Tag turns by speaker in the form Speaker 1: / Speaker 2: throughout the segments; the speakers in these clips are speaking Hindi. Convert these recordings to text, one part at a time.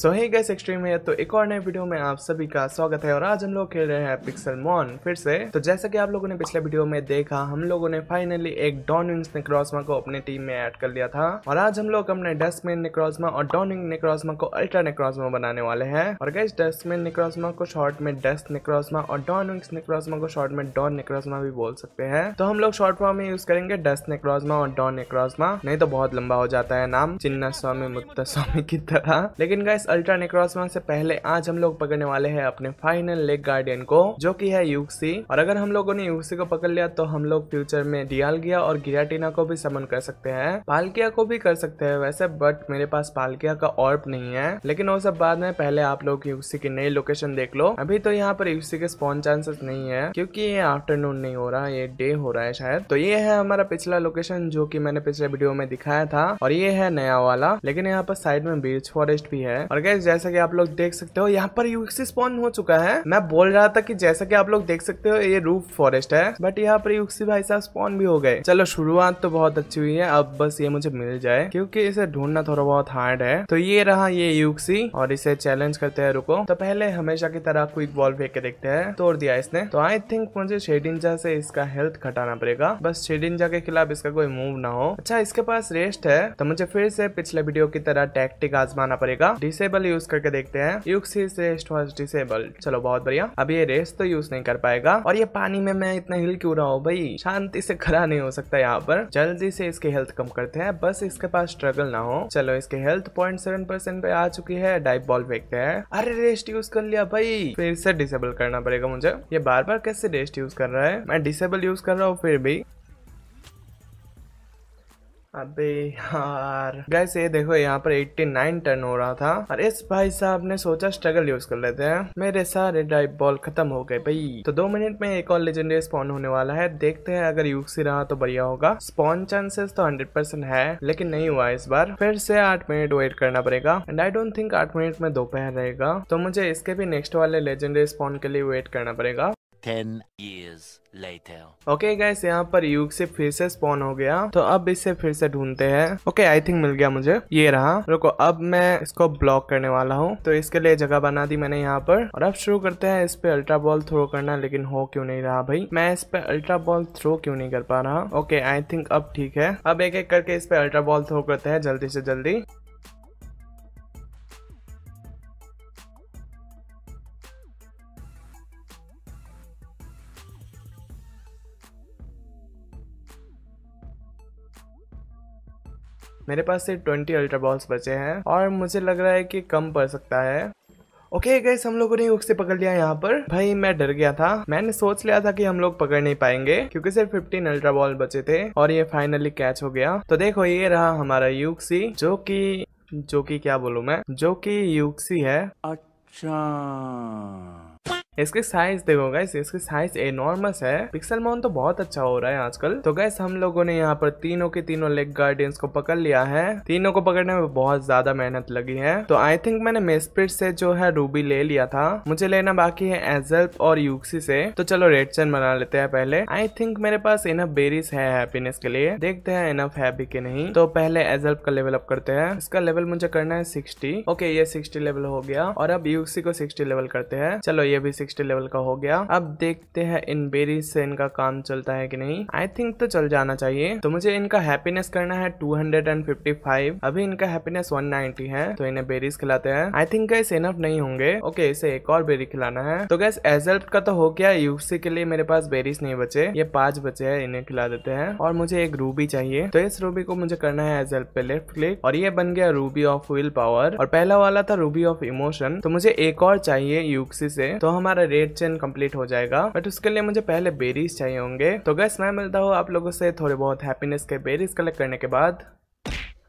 Speaker 1: सो ही गैस एक्सट्रीम है तो एक और नए वीडियो में आप सभी का स्वागत है और आज हम लोग खेल रहे हैं पिक्सल मॉन फिर से तो जैसा कि आप लोगों ने पिछले वीडियो में देखा हम लोगों ने फाइनली एक डॉन विंग्स को अपने टीम में ऐड कर लिया था और आज हम लोग अपने डस्टमैन निक्रॉसमा और डॉन विंग को अल्ट्रा निक्रॉसमा बनाने वाले हैं और गैस डस्टमैन निक्रॉसमा को शॉर्ट में डस्ट निक्रॉसमा और डॉन विंग्स निक्रॉसमा को शॉर्ट में डॉन निक्रॉसमा भी बोल सकते हैं तो हम लोग शॉर्ट फॉर्म में यूज करेंगे डस्ट निक्रॉसमा और डॉन निक्रॉसमा नहीं तो बहुत लंबा हो जाता है नाम चिन्ना स्वामी मुक्ता स्वामी की तरह लेकिन गैस अल्ट्रा नेक्रॉसमा से पहले आज हम लोग पकड़ने वाले हैं अपने फाइनल लेग गार्डियन को जो कि है यूक्सी और अगर हम लोगों ने यूक्सी को पकड़ लिया तो हम लोग फ्यूचर में डियालगिया और गिराटीना को भी समन कर सकते हैं पालकिया को भी कर सकते हैं वैसे बट मेरे पास पालकिया का ऑर्प नहीं है लेकिन वो सब बाद में पहले आप लोग यूसी की नई लोकेशन देख लो अभी तो यहाँ पर यूसी के स्पॉन चांसेस नहीं है क्यूँकी ये आफ्टरनून नहीं हो रहा ये डे हो रहा है शायद तो ये है हमारा पिछला लोकेशन जो की मैंने पिछले वीडियो में दिखाया था और ये है नया वाला लेकिन यहाँ पर साइड में बीच फॉरेस्ट भी है और और गैस जैसा कि आप लोग देख सकते हो यहाँ पर यूक्स स्पॉन हो चुका है मैं बोल रहा था कि जैसा कि आप लोग देख सकते हो ये रूफ फॉरेस्ट है बट यहाँ पर यूक्सी भाई साहब स्पॉन भी हो गए चलो शुरुआत तो बहुत अच्छी हुई है अब बस ये मुझे मिल जाए क्योंकि इसे ढूंढना थोड़ा बहुत हार्ड है तो ये रहा ये यूक्सी और इसे चैलेंज करते है रुको तो पहले हमेशा की तरह क्विक बॉल फेंक के देखते हैं तोड़ दिया इसने तो आई थिंक मुझे शेडिंजा से इसका हेल्थ घटाना पड़ेगा बस शेडिंजा के खिलाफ इसका कोई मूव ना हो अच्छा इसके पास रेस्ट है तो मुझे फिर से पिछले वीडियो की तरह टैक्टिक आजमाना पड़ेगा डिस डिसेबल यूज करके देखते हैं युक्सीज रेस्ट वॉज डिसेबल चलो बहुत बढ़िया अब ये रेस्ट तो यूज नहीं कर पाएगा और ये पानी में मैं इतना हिल क्यों रहा हूँ भाई शांति से खड़ा नहीं हो सकता यहाँ पर जल्दी से इसके हेल्थ कम करते हैं बस इसके पास स्ट्रगल ना हो चलो इसके हेल्थ पॉइंट सेवन परसेंट पे आ चुकी है डाइप बॉल फेंकते हैं अरे रेस्ट यूज कर लिया भाई फिर से डिसेबल करना पड़ेगा मुझे ये बार बार कैसे रेस्ट यूज कर रहा है मैं डिसेबल यूज कर रहा हूँ फिर भी अबे यार गैस ये देखो यहाँ पर 89 टर्न हो रहा था और इस भाई साहब ने सोचा स्ट्रगल यूज कर लेते हैं मेरे सारे ड्राइव बॉल खत्म हो गए भाई तो दो मिनट में एक और लेजेंडरी स्पॉन होने वाला है देखते हैं अगर सी रहा तो बढ़िया होगा स्पॉन चांसेस तो हंड्रेड परसेंट है लेकिन नहीं हुआ इस बार फिर से आठ मिनट वेट करना पड़ेगा एंड आई डोंट थिंक आठ मिनट में दोपहर रहेगा तो मुझे इसके भी नेक्स्ट वाले लेजेंडरी स्पॉन के लिए वेट करना पड़ेगा ten years later okay guys यहाँ पर युग से फिर से स्पॉन हो गया तो अब इसे फिर से ढूंढते हैं ओके आई थिंक मिल गया मुझे ये रहा रुको अब मैं इसको ब्लॉक करने वाला हूँ तो इसके लिए जगह बना दी मैंने यहाँ पर और अब शुरू करते हैं इस पे अल्ट्रा बॉल थ्रो करना लेकिन हो क्यों नहीं रहा भाई मैं इस पे अल्ट्रा बॉल थ्रो क्यों नहीं कर पा रहा ओके आई थिंक अब ठीक है अब एक एक करके इस पे अल्ट्रा बॉल थ्रो करते हैं जल्दी से जल्दी मेरे पास सिर्फ ट्वेंटी अल्ट्रा बॉल्स बचे हैं और मुझे लग रहा है कि कम पड़ सकता है ओके okay, गैस हम लोगों ने उससे पकड़ लिया यहाँ पर भाई मैं डर गया था मैंने सोच लिया था कि हम लोग पकड़ नहीं पाएंगे क्योंकि सिर्फ 15 अल्ट्रा बॉल बचे थे और ये फाइनली कैच हो गया तो देखो ये रहा हमारा यूक्सी जो कि जो कि क्या बोलू मैं जो कि यूक्सी है अच्छा इसके साइज देखो गैस इसके साइज एनॉर्मस है पिक्सल मोन तो बहुत अच्छा हो रहा है आजकल तो गैस हम लोगों ने यहाँ पर तीनों के तीनों लेग गार्डियंस को पकड़ लिया है तीनों को पकड़ने में बहुत ज्यादा मेहनत लगी है तो आई थिंक मैंने मेस्पिट से जो है रूबी ले लिया था मुझे लेना बाकी है एजल्प और यूक्सी से तो चलो रेड चैन बना लेते हैं पहले आई थिंक मेरे पास इनफ बेरीज है हैप्पीनेस के लिए देखते हैं इनफ है भी नहीं तो पहले एजल्प का लेवल अप करते हैं इसका लेवल मुझे करना है सिक्सटी ओके ये सिक्सटी लेवल हो गया और अब यूक्सी को सिक्सटी लेवल करते हैं चलो ये भी सिक्सटी लेवल का हो गया अब देखते हैं इन बेरीज से इनका काम चलता है कि नहीं आई थिंक तो चल जाना चाहिए तो मुझे इनका हैप्पीनेस करना है 255 अभी इनका हैप्पीनेस 190 है तो इन्हें बेरीज खिलाते हैं आई थिंक गैस इनफ नहीं होंगे ओके इसे एक और बेरी खिलाना है तो गैस एजल्ट का तो हो गया यूसी के लिए मेरे पास बेरीज नहीं बचे ये पांच बचे है इन्हें खिला देते हैं और मुझे एक रूबी चाहिए तो इस रूबी को मुझे करना है एजल्ट पे लेफ्ट क्लिक और ये बन गया रूबी ऑफ विल पावर और पहला वाला था रूबी ऑफ इमोशन तो मुझे एक और चाहिए यूक्सी से तो हमारे हमारा रेड चेन कंप्लीट हो जाएगा बट उसके लिए मुझे पहले बेरीज चाहिए होंगे तो गैस मैं मिलता हूँ आप लोगों से थोड़े बहुत हैप्पीनेस के बेरीज कलेक्ट करने के बाद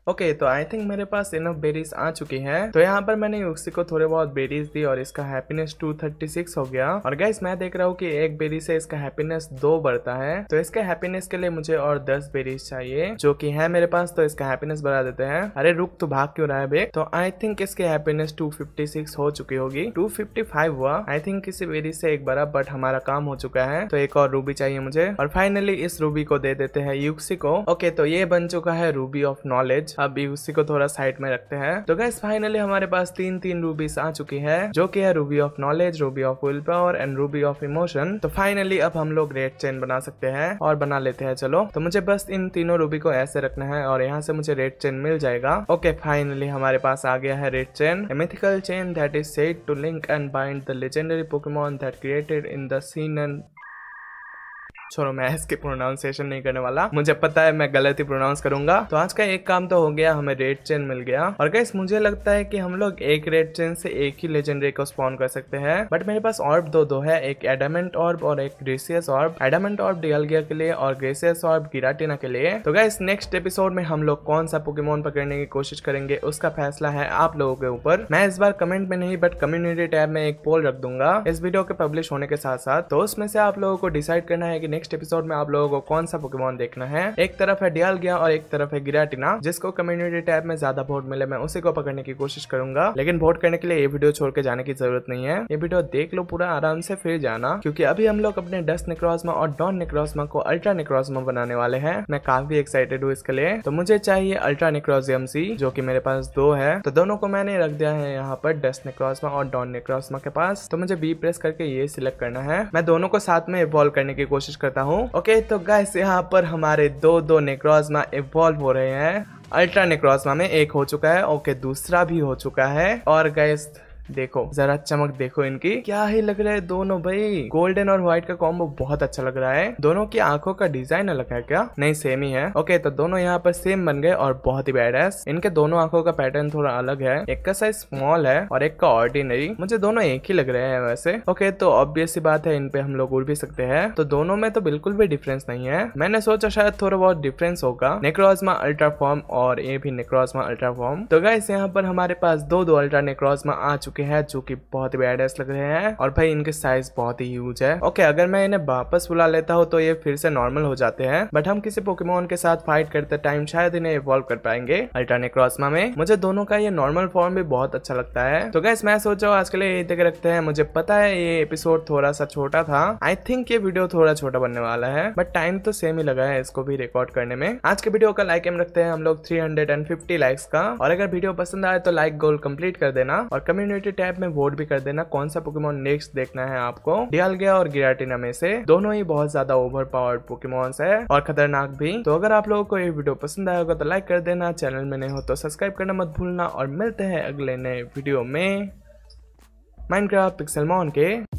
Speaker 1: ओके okay, तो आई थिंक मेरे पास इनफ बेरीज आ चुकी हैं तो यहाँ पर मैंने युक्सी को थोड़े बहुत बेरीज दी और इसका हैप्पीनेस 236 हो गया और गैस मैं देख रहा हूँ कि एक बेरी से इसका हैप्पीनेस दो बढ़ता है तो इसके हैप्पीनेस के लिए मुझे और 10 बेरीज चाहिए जो कि है मेरे पास तो इसका हैप्पीनेस बढ़ा देते हैं अरे रुक तो भाग क्यों रहा है तो आई थिंक इसके हैप्पीनेस टू हो चुकी होगी टू हुआ आई थिंक किसी बेरी से एक बड़ा बट हमारा काम हो चुका है तो एक और रूबी चाहिए मुझे और फाइनली इस रूबी को दे देते हैं यूक्सी को ओके तो ये बन चुका है रूबी ऑफ नॉलेज अभी उसी को थोड़ा साइड में रखते हैं तो गैस फाइनली हमारे पास तीन तीन रूबीज आ चुकी है जो की है ruby of knowledge ruby of willpower and ruby of emotion तो फाइनली अब हम लोग रेड चेन बना सकते हैं और बना लेते हैं चलो तो मुझे बस इन तीनों रूबी को ऐसे रखना है और यहाँ से मुझे रेड चेन मिल जाएगा ओके फाइनली हमारे पास आ गया है red chain mythical chain that is said to link and bind the legendary Pokemon that created in the scene and छोड़ो मैं इसके प्रोनाउंसिएशन नहीं करने वाला मुझे पता है मैं गलत ही प्रोनाउंस करूंगा तो आज का एक काम तो हो गया हमें रेड चेन मिल गया और गाइस मुझे लगता है कि हम लोग एक रेड चेन से एक ही लेजेंडरी को स्पॉन कर सकते हैं बट मेरे पास ऑर्ब दो दो है एक एडामेंट ऑर्ब और एक ग्रेसियस ऑर्ब एडामेंट ऑर्ब डियलगिया के लिए और ग्रेसियस ऑर्ब गिराटिना के लिए तो गाइस नेक्स्ट एपिसोड में हम लोग कौन सा पोकेमोन पकड़ने की कोशिश करेंगे उसका फैसला है आप लोगों के ऊपर मैं इस बार कमेंट में नहीं बट कम्युनिटी टैब में एक पोल रख दूंगा इस वीडियो के पब्लिश होने के साथ साथ तो उसमें से आप लोगों को डिसाइड करना है कि नेक्स्ट एपिसोड में आप लोगों को कौन सा पोकेमोन देखना है एक तरफ है डियाल गया और एक तरफ है गिराटिना जिसको कम्युनिटी टैब में ज्यादा वोट मिले मैं उसी को पकड़ने की कोशिश करूंगा लेकिन वोट करने के लिए ये वीडियो छोड़ के जाने की जरूरत नहीं है ये वीडियो देख लो पूरा आराम से फिर जाना क्योंकि अभी हम लोग अपने डस्ट निक्रोजमा और डॉन निक्रोजमा को अल्ट्रा निक्रोजमा बनाने वाले हैं मैं काफी एक्साइटेड हूँ इसके लिए तो मुझे चाहिए अल्ट्रा निक्रोजियम सी जो की मेरे पास दो है तो दोनों को मैंने रख दिया है यहाँ पर डस्ट निक्रोजमा और डॉन निक्रोजमा के पास तो मुझे बी प्रेस करके ये सिलेक्ट करना है मैं दोनों को साथ में इवॉल्व करने की कोशिश कर करता हूँ ओके तो गैस यहाँ पर हमारे दो दो नेक्रोजमा इवॉल्व हो रहे हैं अल्ट्रा नेक्रोजमा में एक हो चुका है ओके दूसरा भी हो चुका है और गैस देखो जरा चमक देखो इनकी क्या ही लग रहा है दोनों भाई गोल्डन और व्हाइट का कॉम्बो बहुत अच्छा लग रहा है दोनों की आंखों का डिजाइन अलग है क्या नहीं सेम ही है ओके तो दोनों यहाँ पर सेम बन गए और बहुत ही बैड इनके दोनों आंखों का पैटर्न थोड़ा अलग है एक का साइज स्मॉल है और एक का ऑर्डिनरी मुझे दोनों एक ही लग रहे हैं वैसे ओके तो ऑब्वियस बात है इनपे हम लोग उड़ भी सकते हैं तो दोनों में तो बिल्कुल भी डिफरेंस नहीं है मैंने सोचा शायद थोड़ा बहुत डिफरेंस होगा नेक्रोजमा अल्ट्राफॉर्म और ये भी नेक्रोजमा अल्ट्राफॉर्म तो गाइस यहाँ पर हमारे पास दो दो अल्ट्रा नेक्रोजमा आ चुके चुके हैं जो कि बहुत ही बैड लग रहे हैं और भाई इनके साइज बहुत ही यूज है ओके अगर मैं इन्हें वापस बुला लेता हूँ तो ये फिर से नॉर्मल हो जाते हैं बट हम किसी पोकेमोन के साथ फाइट करते टाइम शायद इन्हें इवॉल्व कर पाएंगे क्रॉसमा में मुझे दोनों का ये नॉर्मल फॉर्म भी बहुत अच्छा लगता है तो गैस मैं सोच रहा आज के लिए यही तक रखते हैं मुझे पता है ये एपिसोड थोड़ा सा छोटा था आई थिंक ये वीडियो थोड़ा छोटा बनने वाला है बट टाइम तो सेम ही लगा है इसको भी रिकॉर्ड करने में आज के वीडियो का लाइक एम रखते हैं हम लोग 350 लाइक्स का और अगर वीडियो पसंद आए तो लाइक गोल कंप्लीट कर देना और कम्युनिटी कम्युनिटी टैब में वोट भी कर देना कौन सा पोकेमोन नेक्स्ट देखना है आपको डियालगिया और गिराटिना में से दोनों ही बहुत ज्यादा ओवर पावर्ड पोकेमोन है और खतरनाक भी तो अगर आप लोगों को ये वीडियो पसंद आया होगा तो लाइक कर देना चैनल में नहीं हो तो सब्सक्राइब करना मत भूलना और मिलते हैं अगले नए वीडियो में माइंड क्राफ्ट पिक्सलमोन के